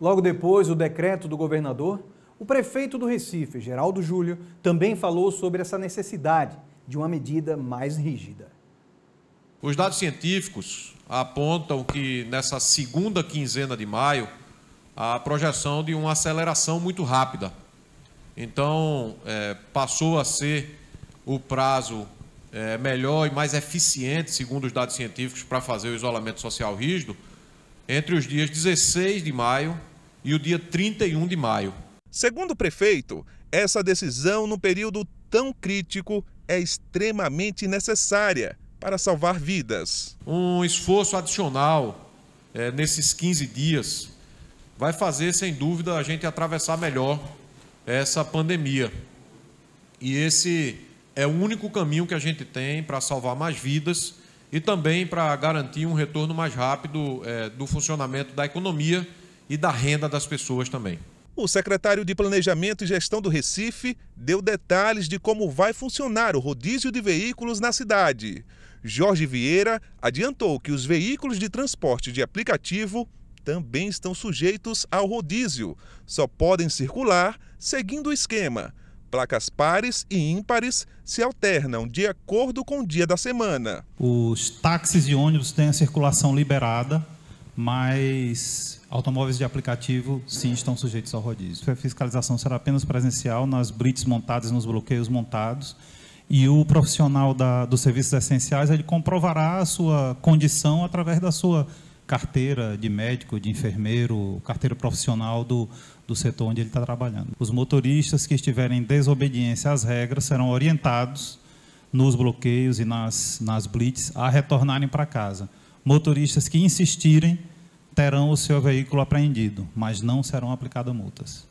Logo depois do decreto do governador, o prefeito do Recife, Geraldo Júlio, também falou sobre essa necessidade de uma medida mais rígida. Os dados científicos apontam que nessa segunda quinzena de maio, a projeção de uma aceleração muito rápida. Então, é, passou a ser o prazo é, melhor e mais eficiente, segundo os dados científicos, para fazer o isolamento social rígido, entre os dias 16 de maio e o dia 31 de maio. Segundo o prefeito, essa decisão no período tão crítico é extremamente necessária para salvar vidas. Um esforço adicional é, nesses 15 dias vai fazer, sem dúvida, a gente atravessar melhor essa pandemia. E esse é o único caminho que a gente tem para salvar mais vidas e também para garantir um retorno mais rápido é, do funcionamento da economia e da renda das pessoas também. O secretário de Planejamento e Gestão do Recife deu detalhes de como vai funcionar o rodízio de veículos na cidade. Jorge Vieira adiantou que os veículos de transporte de aplicativo também estão sujeitos ao rodízio. Só podem circular seguindo o esquema. Placas pares e ímpares se alternam de acordo com o dia da semana. Os táxis e ônibus têm a circulação liberada mas automóveis de aplicativo sim estão sujeitos ao rodízio. A fiscalização será apenas presencial nas blitz montadas, nos bloqueios montados, e o profissional da, dos serviços essenciais ele comprovará a sua condição através da sua carteira de médico, de enfermeiro, carteira profissional do, do setor onde ele está trabalhando. Os motoristas que estiverem em desobediência às regras serão orientados nos bloqueios e nas, nas blitz a retornarem para casa. Motoristas que insistirem terão o seu veículo apreendido, mas não serão aplicadas multas.